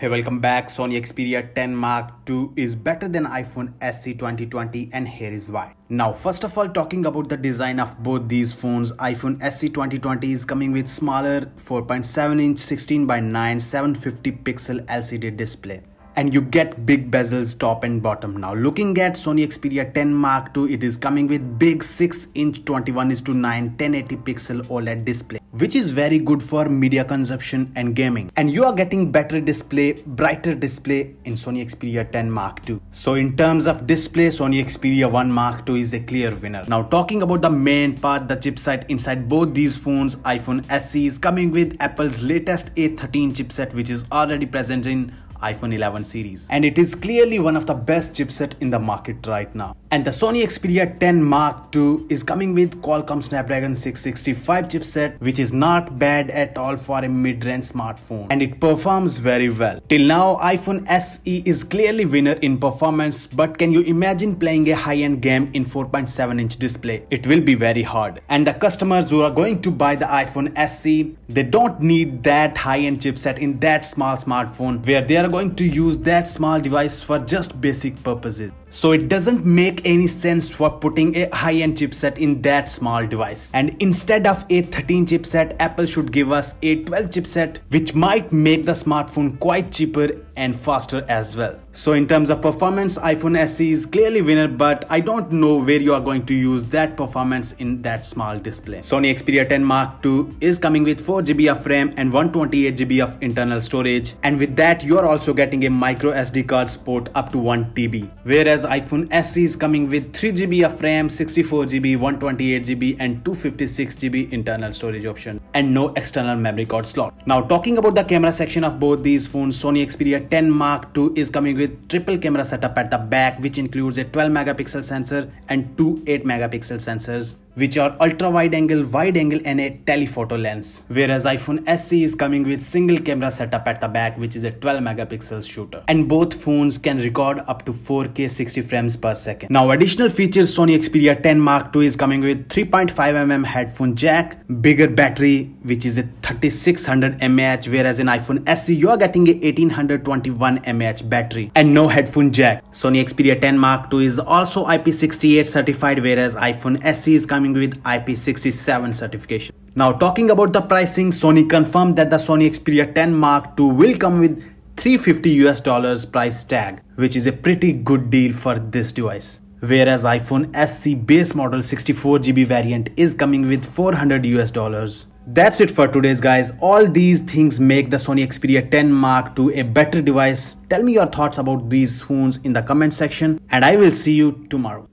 Hey, welcome back. Sony Xperia 10 Mark II is better than iPhone SE 2020 and here is why. Now, first of all, talking about the design of both these phones, iPhone SE 2020 is coming with smaller 4.7 inch 16 by 9 750 pixel LCD display and you get big bezels top and bottom now looking at sony xperia 10 mark ii it is coming with big 6 inch 21 is to 9 1080 pixel oled display which is very good for media consumption and gaming. And you are getting better display, brighter display in Sony Xperia 10 Mark II. So in terms of display, Sony Xperia 1 Mark II is a clear winner. Now talking about the main part, the chipset inside both these phones, iPhone SE is coming with Apple's latest A13 chipset which is already present in iPhone 11 series and it is clearly one of the best chipset in the market right now. And the Sony Xperia 10 Mark II is coming with Qualcomm Snapdragon 665 chipset which is not bad at all for a mid-range smartphone and it performs very well. Till now iPhone SE is clearly winner in performance but can you imagine playing a high-end game in 4.7 inch display? It will be very hard. And the customers who are going to buy the iPhone SE, they don't need that high-end chipset in that small smartphone where they are are going to use that small device for just basic purposes. So it doesn't make any sense for putting a high-end chipset in that small device. And instead of a 13 chipset, Apple should give us a 12 chipset which might make the smartphone quite cheaper and faster as well. So in terms of performance, iPhone SE is clearly winner but I don't know where you are going to use that performance in that small display. Sony Xperia 10 Mark II is coming with 4GB of RAM and 128GB of internal storage and with that you are also getting a micro SD card support up to 1TB. Whereas as iPhone SE is coming with 3GB of RAM, 64GB, 128GB and 256GB internal storage option and no external memory card slot. Now talking about the camera section of both these phones, Sony Xperia 10 Mark II is coming with triple camera setup at the back which includes a 12 megapixel sensor and two 8 megapixel sensors which are ultra wide angle, wide angle and a telephoto lens. Whereas iPhone SE is coming with single camera setup at the back which is a 12 megapixel shooter. And both phones can record up to 4K 60 60 frames per second. Now additional features Sony Xperia 10 Mark II is coming with 3.5mm headphone jack, bigger battery which is a 3600 mAh whereas in iPhone SE you are getting a 1821 mAh battery and no headphone jack. Sony Xperia 10 Mark II is also IP68 certified whereas iPhone SE is coming with IP67 certification. Now talking about the pricing, Sony confirmed that the Sony Xperia 10 Mark II will come with 350 US dollars price tag, which is a pretty good deal for this device. Whereas iPhone SE base model 64GB variant is coming with 400 US dollars. That's it for today's guys. All these things make the Sony Xperia 10 Mark II a better device. Tell me your thoughts about these phones in the comment section and I will see you tomorrow.